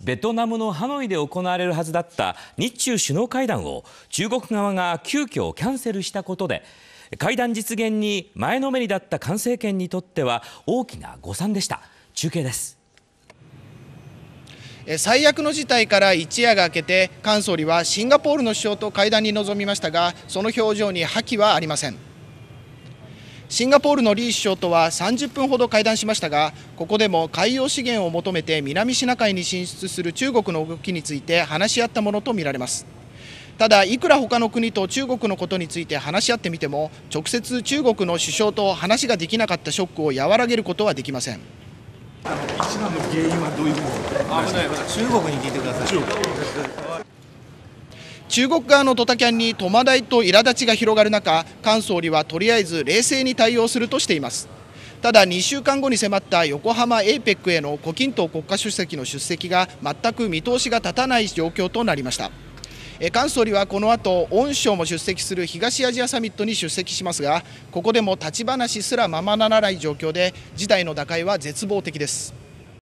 ベトナムのハノイで行われるはずだった日中首脳会談を中国側が急遽キャンセルしたことで会談実現に前のめりだった菅政権にとっては大きな誤算でした中継です最悪の事態から一夜が明けて菅総理はシンガポールの首相と会談に臨みましたがその表情に覇気はありませんシンガポールのリー首相とは30分ほど会談しましたがここでも海洋資源を求めて南シナ海に進出する中国の動きについて話し合ったものとみられますただいくら他の国と中国のことについて話し合ってみても直接中国の首相と話ができなかったショックを和らげることはできません一番の原因はどういうもの中国に聞いてください中国側のドタキャンに戸惑いと苛立ちが広がる中菅総理はとりあえず冷静に対応するとしていますただ2週間後に迫った横浜 APEC への胡錦涛国家主席の出席が全く見通しが立たない状況となりました菅総理はこの後恩賞も出席する東アジアサミットに出席しますがここでも立ち話すらままならない状況で事態の打開は絶望的です